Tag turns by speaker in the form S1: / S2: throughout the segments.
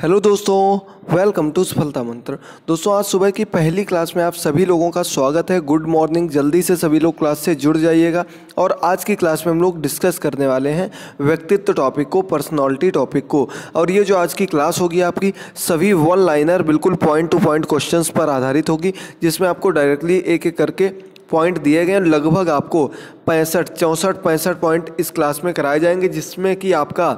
S1: hello दोस्तों welcome to सफलता मंत्र दोस्तों आज सुबह की पहली क्लास में आप सभी लोगों का स्वागत है गुड मॉर्निंग जल्दी से सभी लोग क्लास से जुड़ जाइएगा और आज की क्लास में हम लोग डिस्कस करने वाले हैं व्यक्तित्व टॉपिक को पर्सनालिटी टॉपिक को और ये जो आज की क्लास होगी आपकी सभी वन लाइनर बिल्कुल पॉइंट टू पॉइंट क्वेश्चन पर आधारित होगी जिसमें आपको डायरेक्टली एक एक करके पॉइंट दिए गए लगभग आपको पैंसठ चौंसठ पैंसठ पॉइंट इस क्लास में कराए जाएंगे जिसमें कि आपका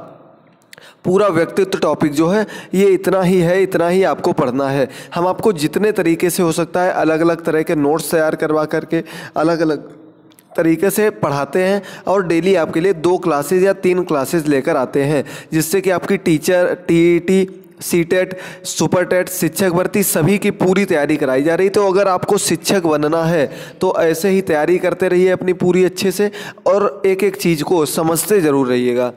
S1: पूरा व्यक्तित्व टॉपिक जो है ये इतना ही है इतना ही आपको पढ़ना है हम आपको जितने तरीके से हो सकता है अलग अलग तरह के नोट्स तैयार करवा करके अलग अलग तरीके से पढ़ाते हैं और डेली आपके लिए दो क्लासेज या तीन क्लासेज लेकर आते हैं जिससे कि आपकी teacher T C TET super TET शिक्षक भर्ती सभी की पूरी तैयारी कराई जा रही तो अगर आपको शिक्षक बनना है तो ऐसे ही तैयारी करते रहिए अपनी पूरी अच्छे से और एक एक चीज़ को समझते ज़रूर रहिएगा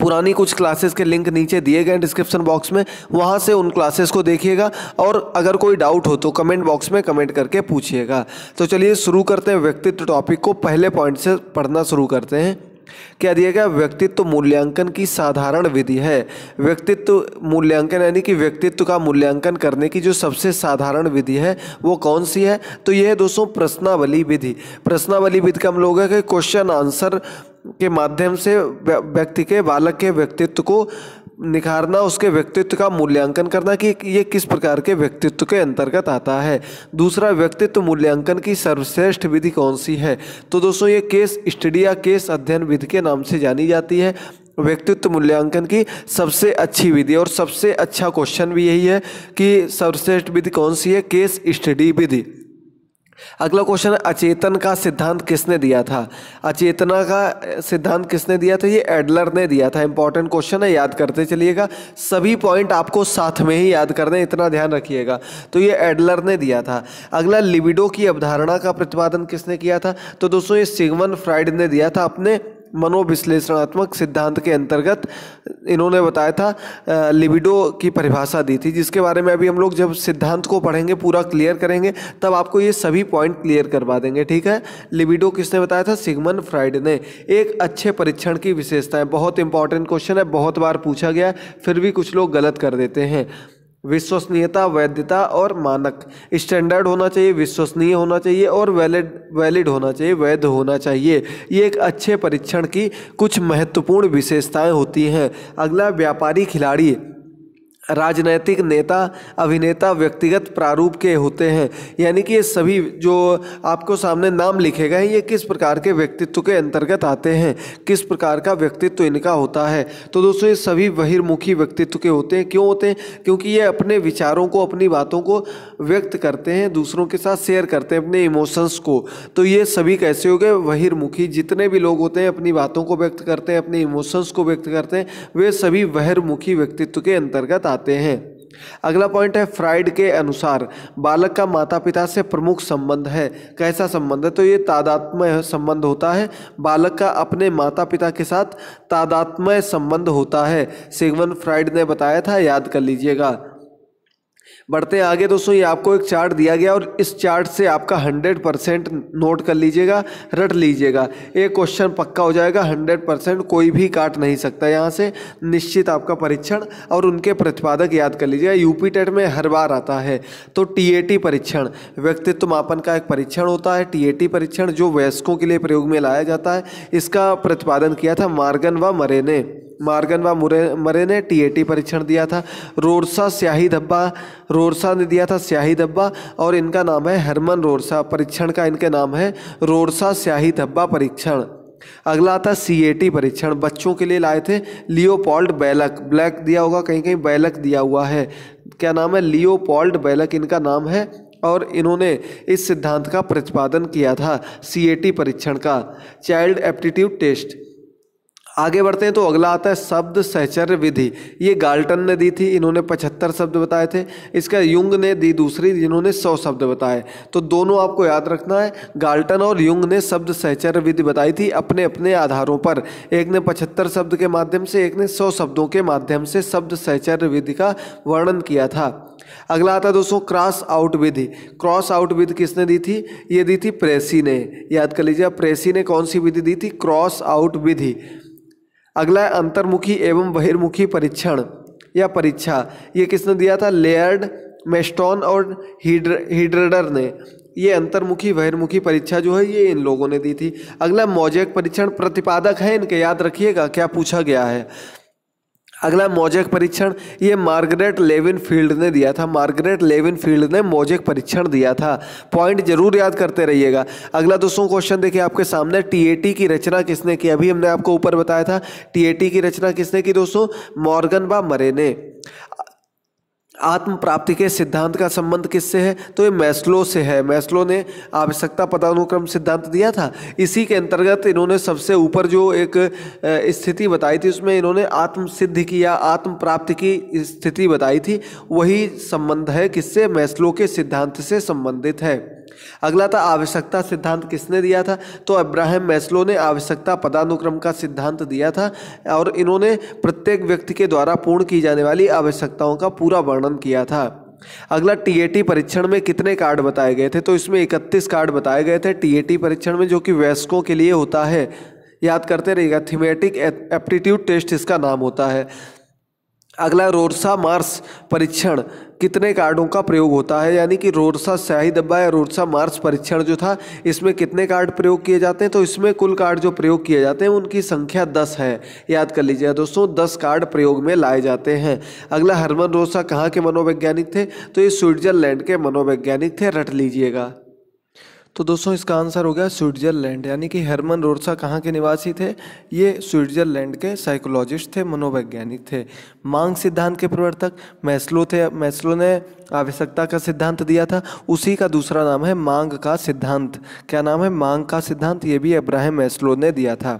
S1: पुरानी कुछ क्लासेस के लिंक नीचे दिए गए डिस्क्रिप्शन बॉक्स में वहाँ से उन क्लासेस को देखिएगा और अगर कोई डाउट हो तो कमेंट बॉक्स में कमेंट करके पूछिएगा तो चलिए शुरू करते हैं व्यक्तित्व टॉपिक को पहले पॉइंट से पढ़ना शुरू करते हैं क्या दिया गया व्यक्तित्व मूल्यांकन की साधारण विधि है व्यक्तित्व मूल्यांकन यानी कि व्यक्तित्व का मूल्यांकन करने की जो सबसे साधारण विधि है वो कौन सी है तो यह है दोस्तों प्रश्नावली विधि प्रश्नावली विधि का हम लोग क्वेश्चन आंसर के माध्यम से व्यक्ति के बालक के व्यक्तित्व को निखारना उसके व्यक्तित्व का मूल्यांकन करना कि ये किस प्रकार के व्यक्तित्व के अंतर्गत आता है दूसरा व्यक्तित्व मूल्यांकन की सर्वश्रेष्ठ विधि कौन सी है तो दोस्तों ये केस स्टडी या केस अध्ययन विधि के नाम से जानी जाती है व्यक्तित्व मूल्यांकन की सबसे अच्छी विधि और सबसे अच्छा क्वेश्चन भी यही है कि सर्वश्रेष्ठ विधि कौन सी है केस स्टडी विधि अगला क्वेश्चन अचेतन का सिद्धांत किसने दिया था अचेतना का सिद्धांत किसने दिया था ये एडलर ने दिया था इंपॉर्टेंट क्वेश्चन है याद करते चलिएगा सभी पॉइंट आपको साथ में ही याद करने इतना ध्यान रखिएगा तो ये एडलर ने दिया था अगला लिबिडो की अवधारणा का प्रतिपादन किसने किया था तो दोस्तों ये सिगमन फ्राइड ने दिया था अपने मनोविश्लेषणात्मक सिद्धांत के अंतर्गत इन्होंने बताया था लिबिडो की परिभाषा दी थी जिसके बारे में अभी हम लोग जब सिद्धांत को पढ़ेंगे पूरा क्लियर करेंगे तब आपको ये सभी पॉइंट क्लियर करवा देंगे ठीक है लिबिडो किसने बताया था सिगमन फ्राइड ने एक अच्छे परीक्षण की है बहुत इंपॉर्टेंट क्वेश्चन है बहुत बार पूछा गया फिर भी कुछ लोग गलत कर देते हैं विश्वसनीयता वैधता और मानक स्टैंडर्ड होना चाहिए विश्वसनीय होना चाहिए और वैलिड वैलिड होना चाहिए वैध होना चाहिए ये एक अच्छे परीक्षण की कुछ महत्वपूर्ण विशेषताएं होती हैं अगला व्यापारी खिलाड़ी राजनैतिक नेता अभिनेता व्यक्तिगत प्रारूप के होते हैं यानी कि ये सभी जो आपको सामने नाम लिखे गए हैं ये किस प्रकार के व्यक्तित्व के अंतर्गत आते हैं किस प्रकार का व्यक्तित्व इनका होता है तो दोस्तों ये सभी बहिर्मुखी व्यक्तित्व के होते हैं क्यों होते हैं क्योंकि ये अपने विचारों को अपनी बातों को व्यक्त करते हैं दूसरों के साथ शेयर करते हैं अपने इमोशंस को तो ये सभी कैसे हो गए बहिर्मुखी जितने भी लोग होते हैं अपनी बातों को व्यक्त करते हैं अपने इमोशंस को व्यक्त करते हैं वे सभी बहिर्मुखी व्यक्तित्व के अंतर्गत आते आते हैं अगला पॉइंट है फ्राइड के अनुसार बालक का माता पिता से प्रमुख संबंध है कैसा संबंध है तो ये तादात्मय संबंध होता है बालक का अपने माता पिता के साथ तादात्मय संबंध होता है सिगमन फ्राइड ने बताया था याद कर लीजिएगा बढ़ते आगे दोस्तों ये आपको एक चार्ट दिया गया और इस चार्ट से आपका 100 परसेंट नोट कर लीजिएगा रट लीजिएगा ये क्वेश्चन पक्का हो जाएगा 100 परसेंट कोई भी काट नहीं सकता यहाँ से निश्चित आपका परीक्षण और उनके प्रतिपादक याद कर लीजिएगा यूपी टेट में हर बार आता है तो टीएटी परीक्षण व्यक्तित्व मापन का एक परीक्षण होता है टी परीक्षण जो वयस्कों के लिए प्रयोग में लाया जाता है इसका प्रतिपादन किया था मार्गन व मरे ने मार्गन व मुरे मरे ने टीएटी परीक्षण दिया था रोरसा स्याही धब्बा रोरसा ने दिया था स्याही धब्बा और इनका नाम है हरमन रोरसा परीक्षण का इनके नाम है रोरसा स्याही धब्बा परीक्षण अगला था सीएटी परीक्षण बच्चों के लिए लाए थे लियोपोल्ड बैलक ब्लैक दिया होगा कहीं कहीं बैलक दिया हुआ है क्या नाम है लियोपोल्ड बैलक इनका नाम है और इन्होंने इस सिद्धांत का प्रतिपादन किया था सीएटी परीक्षण का चाइल्ड एप्टीट्यूड टेस्ट आगे बढ़ते हैं तो अगला आता है शब्द सहचर्य विधि ये गाल्टन ने दी थी इन्होंने पचहत्तर शब्द बताए थे इसका युंग ने दी दूसरी जिन्होंने सौ शब्द बताए तो दोनों आपको याद रखना है गाल्टन और युंग ने शब्द सहचर्य विधि बताई थी अपने अपने आधारों पर एक ने पचहत्तर शब्द के माध्यम से एक ने सौ शब्दों के माध्यम से शब्द सहचर्य विधि का वर्णन किया था अगला आता है दोस्तों क्रॉस आउट विधि क्रॉस आउट विधि किसने दी थी ये दी थी प्रेसी ने याद कर लीजिए प्रेसी ने कौन सी विधि दी थी क्रॉस आउट विधि अगला है अंतर्मुखी एवं बहिर्मुखी परीक्षण या परीक्षा ये किसने दिया था लेयर्ड मेस्टोन और हीड्रेडर ने ये अंतर्मुखी बहिर्मुखी परीक्षा जो है ये इन लोगों ने दी थी अगला मौजैक परीक्षण प्रतिपादक है इनके याद रखिएगा क्या पूछा गया है अगला मोजेक परीक्षण ये मार्गरेट लेविन फील्ड ने दिया था मार्गरेट लेविन फील्ड ने मोजेक परीक्षण दिया था पॉइंट जरूर याद करते रहिएगा अगला दोस्तों क्वेश्चन देखिए आपके सामने टीएटी की रचना किसने की अभी हमने आपको ऊपर बताया था टीएटी की रचना किसने की दोस्तों मॉर्गन बा मरे ने आत्म प्राप्ति के सिद्धांत का संबंध किससे है तो ये मैस्लो से है मैस्लो ने आवश्यकता पदानुक्रम सिद्धांत दिया था इसी के अंतर्गत इन्होंने सबसे ऊपर जो एक स्थिति बताई थी उसमें इन्होंने आत्म सिद्धि की या आत्म प्राप्ति की स्थिति बताई थी वही संबंध है किससे मैस्लो के सिद्धांत से संबंधित है अगला था आवश्यकता सिद्धांत किसने दिया था तो अब्राहम मैस्लो ने आवश्यकता पदानुक्रम का सिद्धांत दिया था और इन्होंने प्रत्येक व्यक्ति के द्वारा पूर्ण की जाने वाली आवश्यकताओं का पूरा वर्णन किया था अगला टीएटी परीक्षण में कितने कार्ड बताए गए थे तो इसमें इकतीस कार्ड बताए गए थे टीएटी परीक्षण में जो कि वयस्कों के लिए होता है याद करते रहिएगा थीमेटिक एप्टीट्यूड टेस्ट इसका नाम होता है अगला रोरसा मार्स परीक्षण कितने कार्डों का प्रयोग होता है यानी कि रोरसा स्याही डब्बा या रोरसा मार्स परीक्षण जो था इसमें कितने कार्ड प्रयोग किए जाते हैं तो इसमें कुल कार्ड जो प्रयोग किए जाते हैं उनकी संख्या दस है याद कर लीजिए दोस्तों दस कार्ड प्रयोग में लाए जाते हैं अगला हरमन रोसा कहाँ के मनोवैज्ञानिक थे तो ये स्विट्जरलैंड के मनोवैज्ञानिक थे रट लीजिएगा तो दोस्तों इसका आंसर हो गया स्विट्जरलैंड यानी कि हरमन रोरसा कहाँ के निवासी थे ये स्विट्जरलैंड के साइकोलॉजिस्ट थे मनोवैज्ञानिक थे मांग सिद्धांत के प्रवर्तक मैस्लो थे मैस्लो ने आवश्यकता का सिद्धांत दिया था उसी का दूसरा नाम है मांग का सिद्धांत क्या नाम है मांग का सिद्धांत ये भी अब्राहम मैस्लो ने दिया था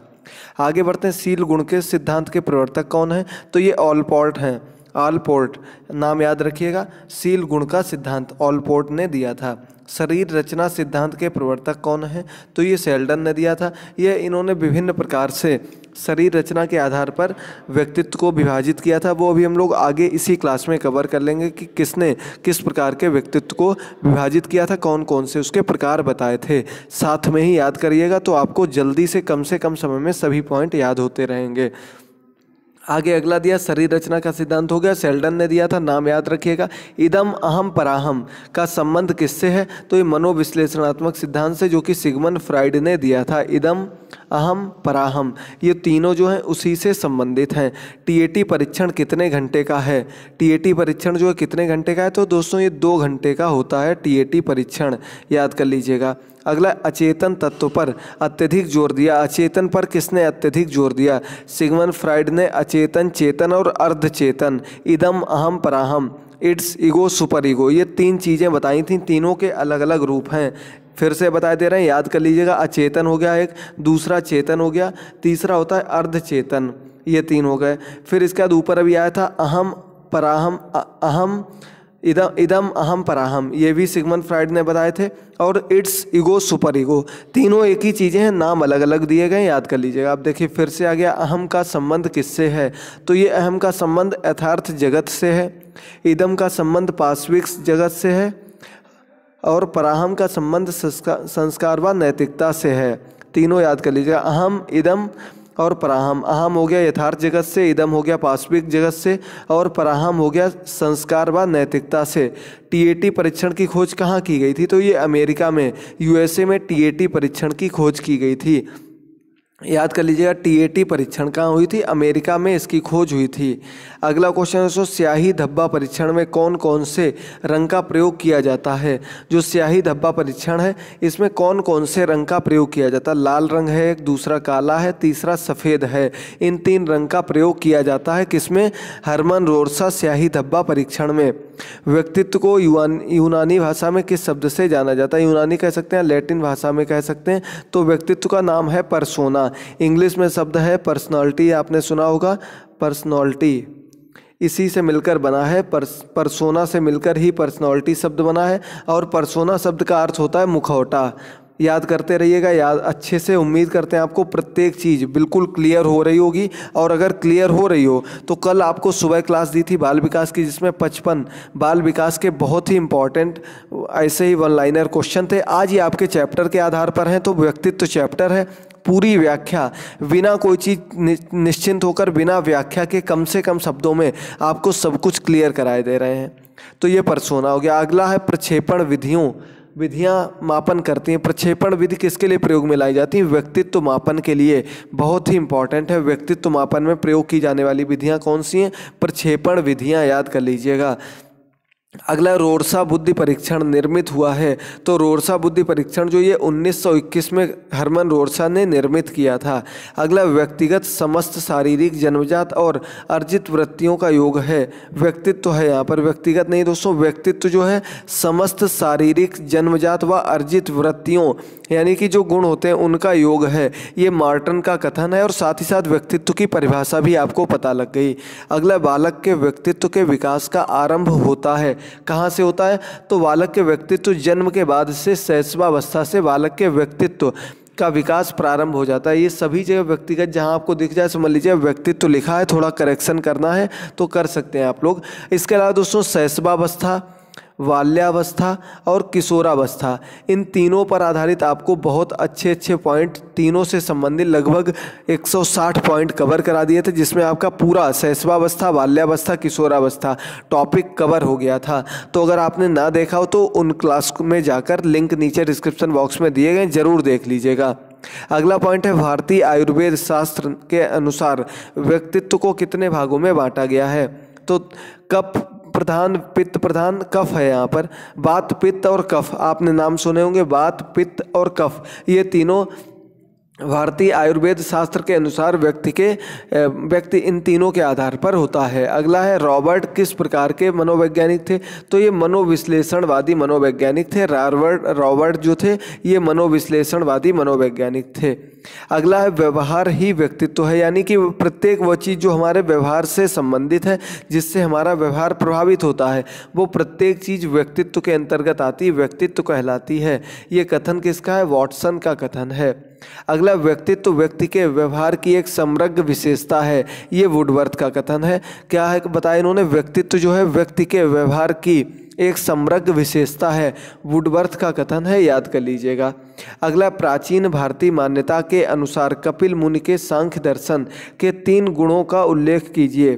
S1: आगे बढ़ते हैं सील गुण के सिद्धांत के प्रवर्तक कौन है तो ये ऑलपोर्ट हैं ऑलपोर्ट नाम याद रखिएगा सील गुण का सिद्धांत ऑलपोर्ट ने दिया था शरीर रचना सिद्धांत के प्रवर्तक कौन हैं तो ये सेल्डन ने दिया था यह इन्होंने विभिन्न प्रकार से शरीर रचना के आधार पर व्यक्तित्व को विभाजित किया था वो अभी हम लोग आगे इसी क्लास में कवर कर लेंगे कि किसने किस प्रकार के व्यक्तित्व को विभाजित किया था कौन कौन से उसके प्रकार बताए थे साथ में ही याद करिएगा तो आपको जल्दी से कम से कम समय में सभी पॉइंट याद होते रहेंगे आगे अगला दिया शरीर रचना का सिद्धांत हो गया सेल्डन ने दिया था नाम याद रखिएगा इदम अहम पराहम का संबंध किससे है तो ये मनोविश्लेषणात्मक सिद्धांत से जो कि सिगमन फ्राइड ने दिया था इदम अहम पराहम ये तीनों जो हैं उसी से संबंधित हैं टीएटी परीक्षण कितने घंटे का है टीएटी परीक्षण जो है कितने घंटे का है तो दोस्तों ये दो घंटे का होता है टीएटी परीक्षण याद कर लीजिएगा अगला अचेतन तत्व पर अत्यधिक जोर दिया अचेतन पर किसने अत्यधिक जोर दिया सिगमन फ्राइड ने अचेतन चेतन और अर्धचेतन इदम अहम पराहम इट्स ईगो सुपर ईगो ये तीन चीज़ें बताई थी तीनों के अलग अलग रूप हैं फिर से बता दे रहे हैं याद कर लीजिएगा अचेतन हो गया एक दूसरा चेतन हो गया तीसरा होता है अर्धचेतन ये तीन हो गए फिर इसके बाद ऊपर अभी आया था अहम पराहम अहम इदम इदम अहम पराहम ये भी सिगमन फ्राइड ने बताए थे और इट्स ईगो सुपर ईगो तीनों एक ही चीज़ें हैं नाम अलग अलग दिए गए याद कर लीजिएगा आप देखिए फिर से आ गया अहम का संबंध किससे है तो ये अहम का संबंध यथार्थ जगत से है इदम का संबंध पाश्विक जगत से है और पराहम का संबंध संस्कार व नैतिकता से है तीनों याद कर लीजिएगा अहम इदम और पराहम अहम हो गया यथार्थ जगत से इदम हो गया पाश्विक जगत से और पराहम हो गया संस्कार व नैतिकता से टीएटी परीक्षण की खोज कहाँ की गई थी तो ये अमेरिका में यूएसए में टीएटी परीक्षण की खोज की गई थी याद कर लीजिएगा टीएटी परीक्षण कहाँ हुई थी अमेरिका में इसकी खोज हुई थी अगला क्वेश्चन है सो स्याही धब्बा परीक्षण में कौन कौन से रंग का प्रयोग किया जाता है जो स्याही धब्बा परीक्षण है इसमें कौन कौन से रंग का प्रयोग किया जाता है लाल रंग है एक दूसरा काला है तीसरा सफ़ेद है इन तीन रंग का प्रयोग किया जाता है किसमें हरमन रोरसा स्याही धब्बा परीक्षण में व्यक्तित्व को यूनान यूनानी भाषा में किस शब्द से जाना जाता है यूनानी कह सकते हैं लैटिन भाषा में कह सकते हैं तो व्यक्तित्व का नाम है परसोना होना इंग्लिश में शब्द है पर्सनालिटी आपने सुना होगा पर्सनालिटी इसी से मिलकर बना है पर्स परसोना से मिलकर ही पर्सनालिटी शब्द बना है और परसोना शब्द का अर्थ होता है मुखौटा याद करते रहिएगा याद अच्छे से उम्मीद करते हैं आपको प्रत्येक चीज़ बिल्कुल क्लियर हो रही होगी और अगर क्लियर हो रही हो तो कल आपको सुबह क्लास दी थी बाल विकास की जिसमें पचपन बाल विकास के बहुत ही इंपॉर्टेंट ऐसे ही वन लाइनर क्वेश्चन थे आज ये आपके चैप्टर के आधार पर हैं तो व्यक्तित्व चैप्टर है पूरी व्याख्या बिना कोई चीज़ निश्चिंत होकर बिना व्याख्या के कम से कम शब्दों में आपको सब कुछ क्लियर कराए दे रहे हैं तो ये परसोना हो गया अगला है प्रक्षेपण विधियों विधियाँ मापन करती हैं प्रक्षेपण विधि किसके लिए प्रयोग में लाई जाती है व्यक्तित्व मापन के लिए बहुत ही इंपॉर्टेंट है व्यक्तित्व मापन में प्रयोग की जाने वाली विधियाँ कौन सी हैं प्रक्षेपण विधियाँ याद कर लीजिएगा अगला रोरसा बुद्धि परीक्षण निर्मित हुआ है तो रोरसा बुद्धि परीक्षण जो ये 1921 में हरमन रोरसा ने निर्मित किया था अगला व्यक्तिगत समस्त शारीरिक जन्मजात और अर्जित वृत्तियों का योग है व्यक्तित्व तो है यहाँ पर व्यक्तिगत नहीं दोस्तों व्यक्तित्व तो जो है समस्त शारीरिक जन्मजात व अर्जित वृत्तियों यानी कि जो गुण होते हैं उनका योग है ये मार्टन का कथन है और साथ ही साथ व्यक्तित्व की परिभाषा भी आपको पता लग गई अगला बालक के व्यक्तित्व के विकास का आरंभ होता है कहाँ से होता है तो बालक के व्यक्तित्व जन्म के बाद से शैशवावस्था से बालक के व्यक्तित्व का विकास प्रारंभ हो जाता है ये सभी जगह व्यक्तिगत जहाँ आपको दिख जाए समझ लीजिए व्यक्तित्व तो लिखा है थोड़ा करेक्शन करना है तो कर सकते हैं आप लोग इसके अलावा दोस्तों शैशवावस्था बाल्यावस्था और किशोरावस्था इन तीनों पर आधारित आपको बहुत अच्छे अच्छे पॉइंट तीनों से संबंधित लगभग 160 पॉइंट कवर करा दिए थे जिसमें आपका पूरा सहसवावस्था बाल्यावस्था किशोरावस्था टॉपिक कवर हो गया था तो अगर आपने ना देखा हो तो उन क्लास में जाकर लिंक नीचे डिस्क्रिप्शन बॉक्स में दिए गए ज़रूर देख लीजिएगा अगला पॉइंट है भारतीय आयुर्वेद शास्त्र के अनुसार व्यक्तित्व को कितने भागों में बांटा गया है तो कप प्रधान पित्त प्रधान कफ है यहाँ पर बात पित्त और कफ आपने नाम सुने होंगे बात पित्त और कफ ये तीनों भारतीय आयुर्वेद शास्त्र के अनुसार व्यक्ति के व्यक्ति इन तीनों के आधार पर होता है अगला है रॉबर्ट किस प्रकार के मनोवैज्ञानिक थे तो ये मनोविश्लेषणवादी मनोवैज्ञानिक थे रॉबर्ट रॉबर्ट जो थे ये मनोविश्लेषणवादी मनोवैज्ञानिक थे अगला है व्यवहार ही व्यक्तित्व है यानी कि प्रत्येक वह चीज़ जो हमारे व्यवहार से संबंधित है जिससे हमारा व्यवहार प्रभावित होता है वो प्रत्येक चीज़ व्यक्तित्व के अंतर्गत आती व्यक्तित्व कहलाती है ये कथन किसका है वॉटसन का कथन है अगला व्यक्तित्व तो व्यक्ति के व्यवहार की एक समृग्ध विशेषता है ये वुडवर्थ का कथन है क्या है बताया इन्होंने व्यक्तित्व तो जो है व्यक्ति के व्यवहार की एक समृग्ध विशेषता है वुडवर्थ का कथन है याद कर लीजिएगा अगला प्राचीन भारतीय मान्यता के अनुसार कपिल मुनि के सांख्य दर्शन के तीन गुणों का उल्लेख कीजिए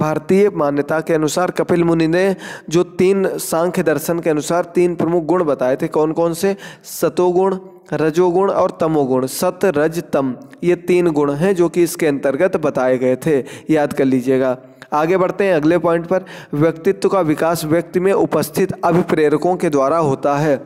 S1: भारतीय मान्यता के अनुसार कपिल मुनि ने जो तीन सांख्य दर्शन के अनुसार तीन प्रमुख गुण बताए थे कौन कौन से सतोगुण रजोगुण और तमोगुण सत रज तम ये तीन गुण हैं जो कि इसके अंतर्गत बताए गए थे याद कर लीजिएगा आगे बढ़ते हैं अगले पॉइंट पर व्यक्तित्व का विकास व्यक्ति में उपस्थित अभिप्रेरकों के द्वारा होता है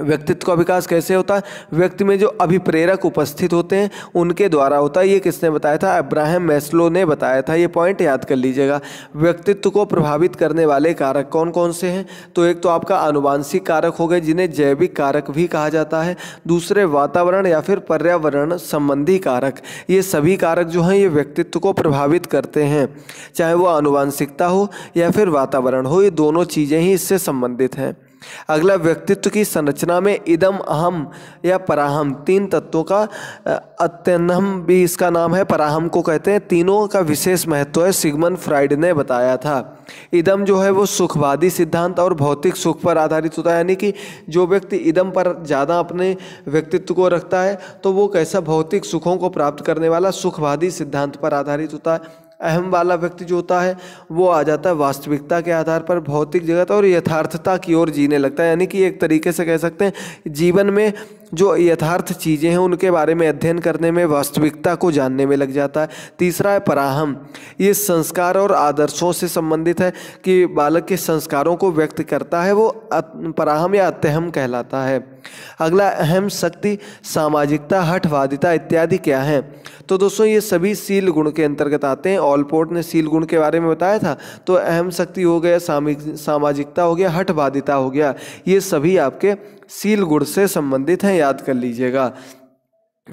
S1: व्यक्तित्व का विकास कैसे होता है व्यक्ति में जो अभिप्रेरक उपस्थित होते हैं उनके द्वारा होता है ये किसने बताया था अब्राहम मैस्लो ने बताया था ये पॉइंट याद कर लीजिएगा व्यक्तित्व को प्रभावित करने वाले कारक कौन कौन से हैं तो एक तो आपका आनुवांशिक कारक हो गए जिन्हें जैविक कारक भी कहा जाता है दूसरे वातावरण या फिर पर्यावरण संबंधी कारक ये सभी कारक जो हैं ये व्यक्तित्व को प्रभावित करते हैं चाहे वो आनुवांशिकता हो या फिर वातावरण हो ये दोनों चीज़ें ही इससे संबंधित हैं अगला व्यक्तित्व की संरचना में इदम अहम या पराहम तीन तत्वों का अत्यनम भी इसका नाम है पराहम को कहते हैं तीनों का विशेष महत्व है सिगमन फ्राइड ने बताया था इदम जो है वो सुखवादी सिद्धांत और भौतिक सुख पर आधारित होता है यानी कि जो व्यक्ति इदम पर ज़्यादा अपने व्यक्तित्व को रखता है तो वो कैसा भौतिक सुखों को प्राप्त करने वाला सुखवादी सिद्धांत पर आधारित होता है अहम वाला व्यक्ति जो होता है वो आ जाता है वास्तविकता के आधार पर भौतिक जगत और यथार्थता की ओर जीने लगता है यानी कि एक तरीके से कह सकते हैं जीवन में जो यथार्थ चीज़ें हैं उनके बारे में अध्ययन करने में वास्तविकता को जानने में लग जाता है तीसरा है पराहम ये संस्कार और आदर्शों से संबंधित है कि बालक के संस्कारों को व्यक्त करता है वो पराहम या अत्यहम कहलाता है अगला अहम शक्ति सामाजिकता हठवादिता इत्यादि क्या है तो दोस्तों ये सभी सील गुण के अंतर्गत आते हैं ऑलपोर्ट ने सील गुण के बारे में बताया था तो अहम शक्ति हो गया सामाजिकता हो गया हठवादिता हो गया ये सभी आपके सील गुण से संबंधित हैं याद कर लीजिएगा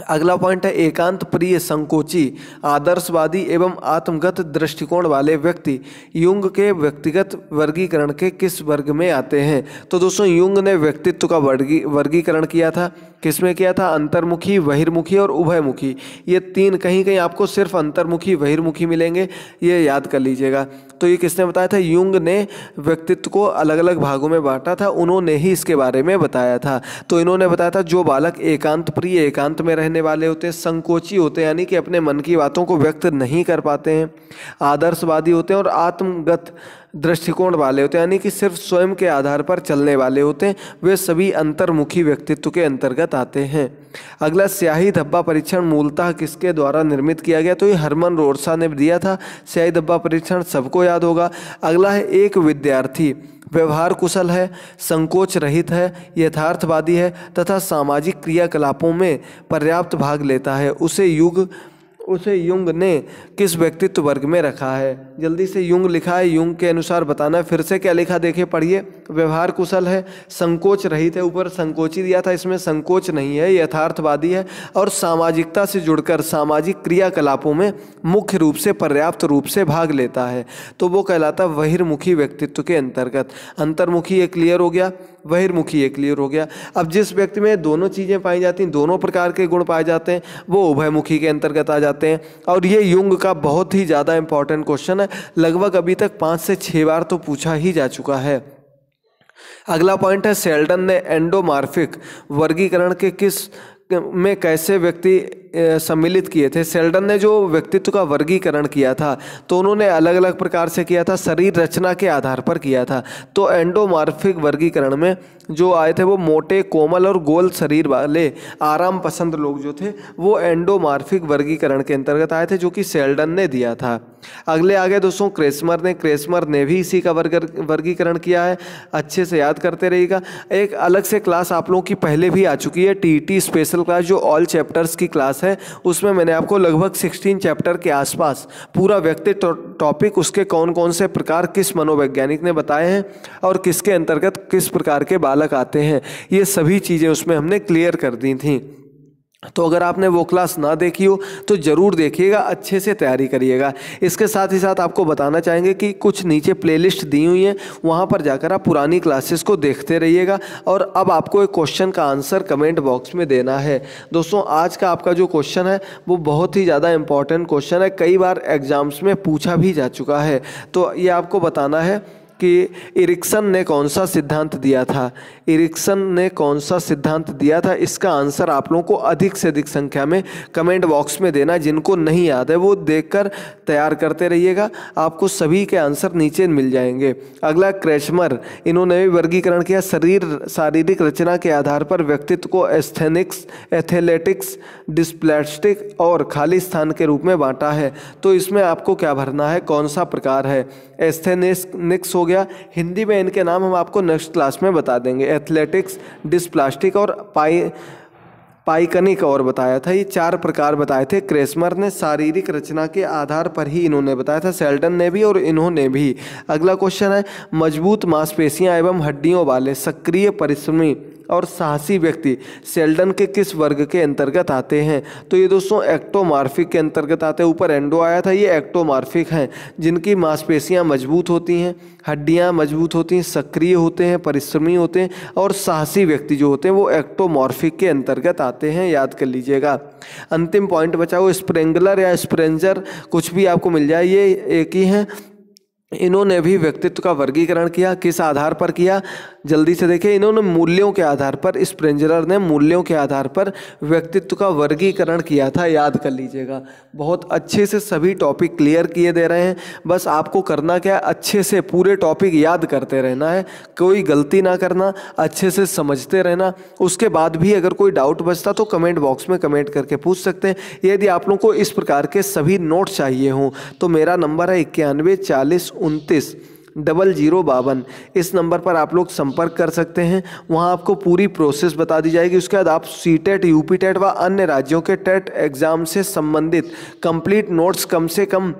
S1: अगला पॉइंट है एकांत प्रिय संकोची आदर्शवादी एवं आत्मगत दृष्टिकोण वाले व्यक्ति युंग के व्यक्तिगत वर्गीकरण के किस वर्ग में आते हैं तो दोस्तों युंग ने व्यक्तित्व का वर्गी वर्गीकरण किया था किसमें किया था अंतर्मुखी बहिर्मुखी और उभयमुखी ये तीन कहीं कहीं आपको सिर्फ अंतर्मुखी बहिर्मुखी मिलेंगे ये याद कर लीजिएगा तो ये किसने बताया था युंग ने व्यक्तित्व को अलग अलग भागों में बांटा था उन्होंने ही इसके बारे में बताया था तो इन्होंने बताया था जो बालक एकांत प्रिय एकांत में रहने वाले होते हैं संकोची होते हैं यानी कि अपने मन की बातों को व्यक्त नहीं कर पाते हैं आदर्शवादी होते हैं और आत्मगत दृष्टिकोण वाले होते हैं यानी कि सिर्फ स्वयं के आधार पर चलने वाले होते हैं वे सभी अंतर्मुखी व्यक्तित्व के अंतर्गत आते हैं अगला स्याही धब्बा परीक्षण मूलतः किसके द्वारा निर्मित किया गया तो ये हरमन रोरसा ने दिया था स्याही धब्बा परीक्षण सबको याद होगा अगला है एक विद्यार्थी व्यवहार कुशल है संकोच रहित है यथार्थवादी है तथा सामाजिक क्रियाकलापों में पर्याप्त भाग लेता है उसे युग उसे युंग ने किस व्यक्तित्व वर्ग में रखा है जल्दी से युंग लिखा है युंग के अनुसार बताना फिर से क्या लिखा देखे पढ़िए व्यवहार कुशल है संकोच रहित है ऊपर संकोची दिया था इसमें संकोच नहीं है यथार्थवादी है और सामाजिकता से जुड़कर सामाजिक क्रियाकलापों में मुख्य रूप से पर्याप्त रूप से भाग लेता है तो वो कहलाता बहिर्मुखी व्यक्तित्व के अंतर्गत अंतर्मुखी ये क्लियर हो गया बहिर्मुखी ये क्लियर हो गया अब जिस व्यक्ति में दोनों चीज़ें पाई जाती हैं दोनों प्रकार के गुण पाए जाते हैं वो उभयमुखी के अंतर्गत आ जाते करते हैं और ये युंग का बहुत ही ज़्यादा इंपॉर्टेंट क्वेश्चन है लगभग अभी तक पाँच से छः बार तो पूछा ही जा चुका है अगला पॉइंट है सेल्डन ने एंडोमार्फिक वर्गीकरण के किस में कैसे व्यक्ति सम्मिलित किए थे सेल्डन ने जो व्यक्तित्व का वर्गीकरण किया था तो उन्होंने अलग अलग प्रकार से किया था शरीर रचना के आधार पर किया था तो एंडोमार्फिक वर्गीकरण में जो आए थे वो मोटे कोमल और गोल शरीर वाले आराम पसंद लोग जो थे वो एंडोमार्फिक वर्गीकरण के अंतर्गत आए थे जो कि सेल्डन ने दिया था अगले आगे दोस्तों क्रेसमर ने क्रेसमर ने भी इसी का वर्गर वर्गीकरण किया है अच्छे से याद करते रहिएगा एक अलग से क्लास आप लोगों की पहले भी आ चुकी है टी स्पेशल क्लास जो ऑल चैप्टर्स की क्लास है उसमें मैंने आपको लगभग सिक्सटीन चैप्टर के आसपास पूरा व्यक्ति टॉपिक उसके कौन कौन से प्रकार किस मनोवैज्ञानिक ने बताए हैं और किसके अंतर्गत किस प्रकार के बालक आते हैं ये सभी चीज़ें उसमें हमने क्लियर कर दी थी तो अगर आपने वो क्लास ना देखी हो तो ज़रूर देखिएगा अच्छे से तैयारी करिएगा इसके साथ ही साथ आपको बताना चाहेंगे कि कुछ नीचे प्लेलिस्ट दी हुई हैं वहाँ पर जाकर आप पुरानी क्लासेस को देखते रहिएगा और अब आपको एक क्वेश्चन का आंसर कमेंट बॉक्स में देना है दोस्तों आज का आपका जो क्वेश्चन है वो बहुत ही ज़्यादा इंपॉर्टेंट क्वेश्चन है कई बार एग्ज़ाम्स में पूछा भी जा चुका है तो ये आपको बताना है कि इरिक्सन ने कौन सा सिद्धांत दिया था इरिक्सन ने कौन सा सिद्धांत दिया था इसका आंसर आप लोगों को अधिक से अधिक संख्या में कमेंट बॉक्स में देना जिनको नहीं याद है वो देखकर तैयार करते रहिएगा आपको सभी के आंसर नीचे मिल जाएंगे अगला क्रैशमर इन्होंने भी वर्गीकरण किया शरीर शारीरिक रचना के आधार पर व्यक्तित्व को एस्थेनिक्स एथेलेटिक्स डिस्प्लेस्टिक और खाली स्थान के रूप में बांटा है तो इसमें आपको क्या भरना है कौन सा प्रकार है एस्थेनिक्स हो गया हिंदी में इनके नाम हम आपको नेक्स्ट क्लास में बता देंगे एथलेटिक्स डिस्प्लास्टिक और पाई पाइकनिक और बताया था ये चार प्रकार बताए थे क्रेसमर ने शारीरिक रचना के आधार पर ही इन्होंने बताया था सेल्डन ने भी और इन्होंने भी अगला क्वेश्चन है मजबूत मांसपेशियां एवं हड्डियों वाले सक्रिय परिश्रमी और साहसी व्यक्ति सेल्डन के किस वर्ग के अंतर्गत आते हैं तो ये दोस्तों एक्टोमार्फिक के अंतर्गत आते हैं ऊपर एंडो आया था ये एक्टोमार्फिक हैं जिनकी मांसपेशियाँ मजबूत होती हैं हड्डियाँ मजबूत होती हैं सक्रिय होते हैं परिश्रमी होते हैं और साहसी व्यक्ति जो होते हैं वो एक्टोमार्फिक के अंतर्गत आते हैं याद कर लीजिएगा अंतिम पॉइंट बचाओ स्प्रेंगलर या स्प्रेंजर कुछ भी आपको मिल जाए ये एक ही हैं इन्होंने भी व्यक्तित्व का वर्गीकरण किया किस आधार पर किया जल्दी से देखें इन्होंने मूल्यों के आधार पर स्प्रेंजरर ने मूल्यों के आधार पर व्यक्तित्व का वर्गीकरण किया था याद कर लीजिएगा बहुत अच्छे से सभी टॉपिक क्लियर किए दे रहे हैं बस आपको करना क्या है अच्छे से पूरे टॉपिक याद करते रहना है कोई गलती ना करना अच्छे से समझते रहना उसके बाद भी अगर कोई डाउट बचता तो कमेंट बॉक्स में कमेंट करके पूछ सकते हैं यदि आप लोगों को इस प्रकार के सभी नोट चाहिए हों तो मेरा नंबर है इक्यानवे चालीस उनतीस डबल जीरो बावन इस नंबर पर आप लोग संपर्क कर सकते हैं वहाँ आपको पूरी प्रोसेस बता दी जाएगी उसके बाद आप C TET U P TET व अन्य राज्यों के टेट एग्ज़ाम e से संबंधित कंप्लीट नोट्स कम से कम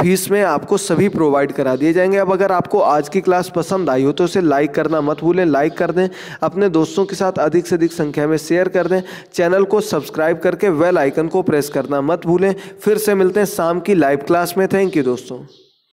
S1: फीस में आपको सभी प्रोवाइड करा दिए जाएंगे अब अगर आपको आज की क्लास पसंद आई हो तो उसे लाइक करना मत भूलें लाइक कर दें अपने दोस्तों के साथ अधिक से अधिक संख्या में शेयर कर दें चैनल को सब्सक्राइब करके वेल आइकन को प्रेस करना मत भूलें फिर से मिलते हैं शाम की लाइव क्लास में थैंक यू दोस्तों